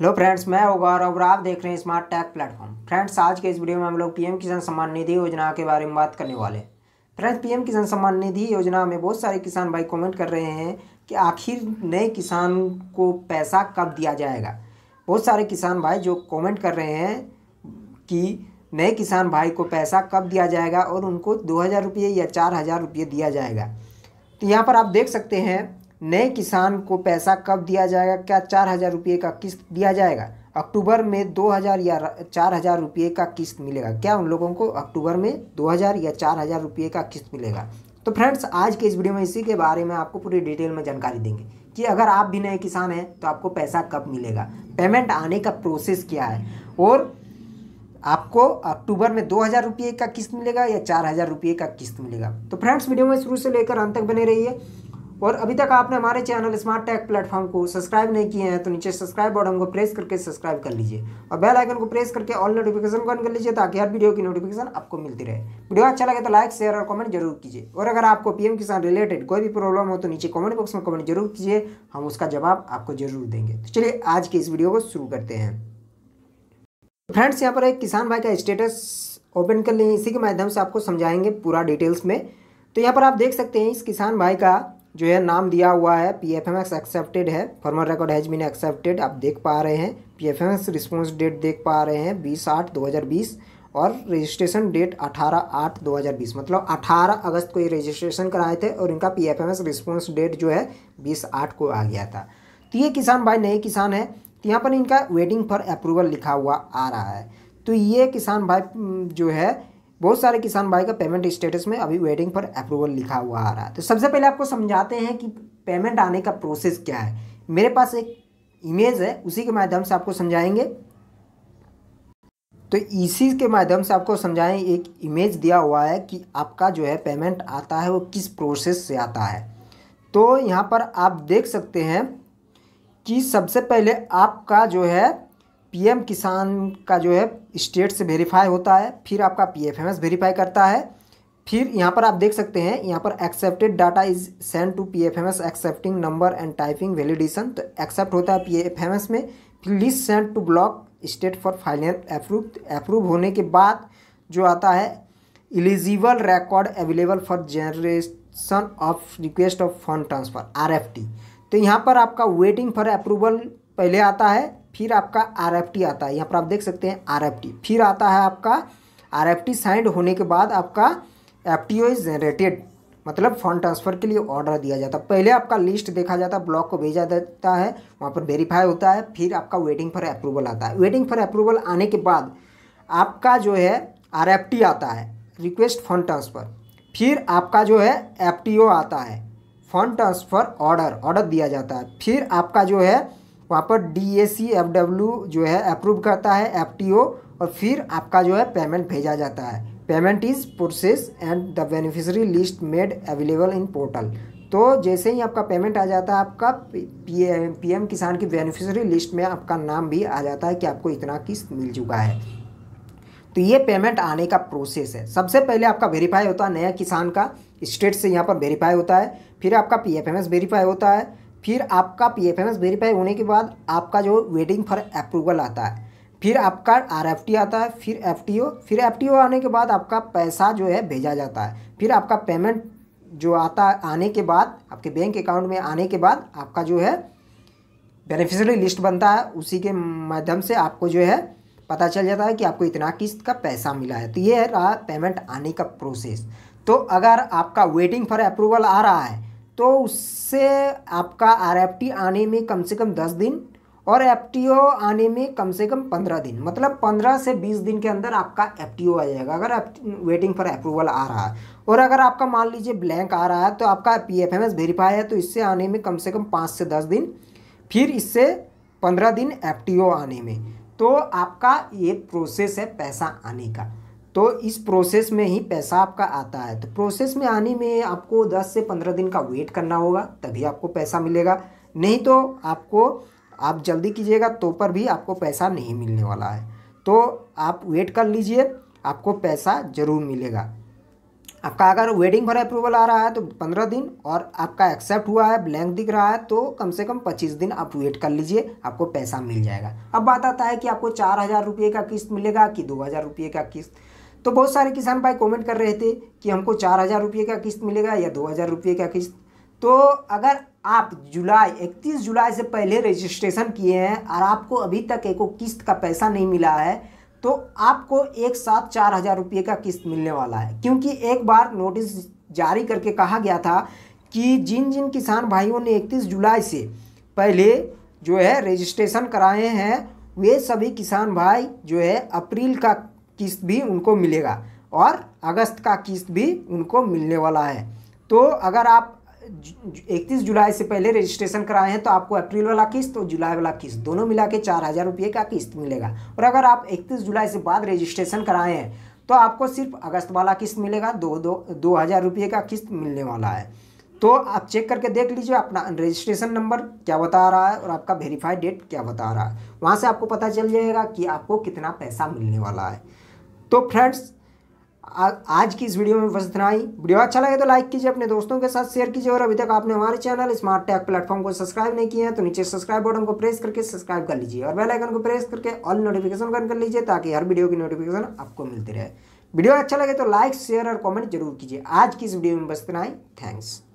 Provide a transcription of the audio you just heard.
hello friends मैं होगा और आप देख रहे हैं स्मार्ट टैक प्लेटफॉर्म फ्रेंड्स आज के इस वीडियो में हम लोग पीएम किसान सम्मान निधि योजना के बारे में बात करने वाले हैं फ्रेंड्स पीएम किसान सम्मान निधि योजना में बहुत सारे किसान भाई कमेंट कर रहे हैं कि आखिर नए किसान को पैसा कब दिया जाएगा बहुत सारे किसान भाई जो कॉमेंट कर रहे हैं कि नए किसान भाई को पैसा कब दिया जाएगा और उनको दो हज़ार रुपये या चार हज़ार रुपये दिया जाएगा तो यहाँ पर आप देख सकते हैं नए किसान को पैसा कब दिया जाएगा क्या चार हज़ार रुपये का किस्त दिया जाएगा अक्टूबर में दो हज़ार या चार हज़ार रुपये का किस्त मिलेगा क्या उन लोगों को अक्टूबर में दो हज़ार या चार हज़ार रुपये का किस्त मिलेगा तो फ्रेंड्स आज के इस वीडियो में इसी के बारे में आपको पूरी डिटेल में जानकारी देंगे कि अगर आप भी नए किसान हैं तो आपको पैसा कब मिलेगा पेमेंट आने का प्रोसेस क्या है और आपको अक्टूबर में दो हज़ार रुपये का किस्त मिलेगा या चार हज़ार रुपये का किस्त मिलेगा तो फ्रेंड्स वीडियो में शुरू से लेकर अंत तक बने रहिए और अभी तक आपने हमारे चैनल स्मार्ट टैक प्लेटफॉर्म को सब्सक्राइब नहीं किए हैं तो नीचे सब्सक्राइब बटन को प्रेस करके सब्सक्राइब कर लीजिए और बेल आइकन को प्रेस करके ऑल नोटिफिकेशन ऑन कर लीजिए ताकि हर वीडियो की नोटिफिकेशन आपको मिलती रहे वीडियो अच्छा लगे तो लाइक शेयर और कमेंट जरूर कीजिए और अगर आपको पीएम किसान रिलेटेड कोई भी प्रॉब्लम हो तो नीचे कॉमेंट बॉक्स में कमेंट जरूर कीजिए हम उसका जवाब आपको जरूर देंगे तो चलिए आज की इस वीडियो को शुरू करते हैं फ्रेंड्स यहाँ पर एक किसान भाई का स्टेटस ओपन कर लेंगे इसी के माध्यम से आपको समझाएंगे पूरा डिटेल्स में तो यहाँ पर आप देख सकते हैं इस किसान भाई का जो है नाम दिया हुआ है P F M X accepted है farmer record has been accepted आप देख पा रहे हैं P F M X response date देख पा रहे हैं बीस आठ दो हज़ार बीस और रजिस्ट्रेशन डेट अठारह आठ दो हजार बीस मतलब अठारह अगस्त को ये रजिस्ट्रेशन कराए थे और इनका P F M X response date जो है बीस आठ को आ गया था तो ये किसान भाई नए किसान है तो यहाँ पर इनका वेटिंग फॉर अप्रूवल लिखा हुआ आ रहा है तो ये किसान भाई जो है बहुत सारे किसान भाई का पेमेंट स्टेटस में अभी वेटिंग फॉर अप्रूवल लिखा हुआ आ रहा है तो सबसे पहले आपको समझाते हैं कि पेमेंट आने का प्रोसेस क्या है मेरे पास एक इमेज है उसी के माध्यम से आपको समझाएंगे तो इसी के माध्यम से आपको समझाएं एक इमेज दिया हुआ है कि आपका जो है पेमेंट आता है वो किस प्रोसेस से आता है तो यहाँ पर आप देख सकते हैं कि सबसे पहले आपका जो है पीएम किसान का जो है स्टेट से वेरीफाई होता है फिर आपका पीएफएमएस वेरीफाई करता है फिर यहाँ पर आप देख सकते हैं यहाँ पर accepted data is send to P F M S accepting number and typing validation तो एक्सेप्ट होता है पी एफ एम एस में फिर list send to block state for final approve approve होने के बाद जो आता है eligible record available for generation of request of fund transfer R F T तो यहाँ पर आपका वेटिंग फॉर अप्रूवल पहले आता है फिर आपका आर आता है यहाँ पर आप देख सकते हैं आर फिर आता है आपका आर साइंड होने के बाद आपका F T O is generated मतलब फंड ट्रांसफ़र के लिए ऑर्डर दिया जाता है पहले आपका लिस्ट देखा जाता है ब्लॉक को भेजा जाता है वहाँ पर वेरीफाई होता है फिर आपका वेटिंग फॉर अप्रूवल आता है वेटिंग फॉर अप्रूवल आने के बाद आपका जो है आर एफ टी आता है रिक्वेस्ट फंड ट्रांसफ़र फिर आपका जो है एफ टी ओ आता है फंड ट्रांसफ़र ऑर्डर ऑर्डर दिया जाता है फिर आपका जो है वहाँ पर D A C F W जो है अप्रूव करता है एफ टी ओ और फिर आपका जो है पेमेंट भेजा जाता है payment is process and the beneficiary list made available in portal तो जैसे ही आपका पेमेंट आ जाता है आपका पी एम किसान की बेनिफिशरी लिस्ट में आपका नाम भी आ जाता है कि आपको इतना किस्त मिल चुका है तो ये पेमेंट आने का प्रोसेस है सबसे पहले आपका वेरीफाई होता है नया किसान का स्टेट से यहाँ पर वेरीफाई होता है फिर आपका P F M S verify होता है फिर आपका P F M S verify होने के बाद आपका जो वेटिंग फॉर अप्रूवल आता है फिर आपका आर एफ टी आता है फिर एफ टी ओ फिर एफ टी ओ आने के बाद आपका पैसा जो है भेजा जाता है फिर आपका पेमेंट जो आता है आने के बाद आपके बैंक अकाउंट में आने के बाद आपका जो है बेनिफिशरी लिस्ट बनता है उसी के माध्यम से आपको जो है पता चल जाता है कि आपको इतना किस्त का पैसा मिला है तो ये रहा पेमेंट आने का प्रोसेस तो अगर आपका वेटिंग फॉर अप्रूवल आ रहा है तो उससे आपका आर आने में कम से कम दस दिन और एफ आने में कम से कम पंद्रह दिन मतलब पंद्रह से बीस दिन के अंदर आपका एफ आ जाएगा अगर आप वेटिंग फॉर अप्रूवल आ रहा है और अगर आपका मान लीजिए ब्लैंक आ रहा है तो आपका P F M S verify है तो इससे आने में कम से कम पाँच से दस दिन फिर इससे पंद्रह दिन एफ आने में तो आपका ये प्रोसेस है पैसा आने का तो इस प्रोसेस में ही पैसा आपका आता है तो प्रोसेस में आने में आपको 10 से 15 दिन का वेट करना होगा तभी आपको पैसा मिलेगा नहीं तो आपको आप जल्दी कीजिएगा तो पर भी आपको पैसा नहीं मिलने वाला है तो आप वेट कर लीजिए आपको पैसा ज़रूर मिलेगा आपका अगर वेडिंग फॉर अप्रूवल आ रहा है तो पंद्रह दिन और आपका एक्सेप्ट हुआ है ब्लैंक दिख रहा है तो कम से कम पच्चीस दिन आप वेट कर लीजिए आपको पैसा मिल जाएगा अब बात आता है कि आपको चार हज़ार रुपये का किस्त मिलेगा कि दो हज़ार रुपये का किस्त तो बहुत सारे किसान भाई कमेंट कर रहे थे कि हमको चार हज़ार रुपये का किस्त मिलेगा या दो हज़ार रुपये का किस्त तो अगर आप जुलाई इकतीस जुलाई से पहले रजिस्ट्रेशन किए हैं और आपको अभी तक एको किस्त का पैसा नहीं मिला है तो आपको एक साथ चार हज़ार रुपये का किस्त मिलने वाला है क्योंकि एक बार नोटिस जारी करके कहा गया था कि जिन जिन किसान भाइयों ने इकतीस जुलाई से पहले जो है रजिस्ट्रेशन कराए हैं वे सभी किसान भाई जो है अप्रैल का किस्त भी उनको मिलेगा और अगस्त का किस्त भी उनको मिलने वाला है तो अगर आप इकतीस जुलाई से पहले रजिस्ट्रेशन कराए हैं तो आपको अप्रैल वाला किस्त और जुलाई वाला किस्त दोनों मिला के चार हज़ार रुपये का किस्त मिलेगा और अगर आप इकतीस जुलाई से बाद रजिस्ट्रेशन कराए हैं तो आपको सिर्फ अगस्त वाला किस्त मिलेगा दो दो दो हज़ार रुपये का किस्त मिलने वाला है तो आप चेक करके देख लीजिए अपना रजिस्ट्रेशन नंबर क्या बता रहा है और आपका वेरीफाइड डेट क्या बता रहा है वहाँ से आपको पता चल जाएगा कि आपको कितना पैसा मिलने वाला है तो फ्रेंड्स आज की इस वीडियो में बस इतना ही वीडियो अच्छा लगे तो लाइक कीजिए अपने दोस्तों के साथ शेयर कीजिए और अभी तक आपने हमारे चैनल स्मार्ट टैक प्लेटफॉर्म को सब्सक्राइब नहीं किया है तो नीचे सब्सक्राइब बटन को प्रेस करके सब्सक्राइब कर लीजिए और बेल आइकन को प्रेस करके ऑल नोटिफिकेशन कर, कर लीजिए ताकि हर वीडियो की नोटिफिकेशन आपको मिलती रहे वीडियो अच्छा लगे तो लाइक शेयर और कॉमेंट जरूर कीजिए आज की इस वीडियो में बस इतना ही थैंक्स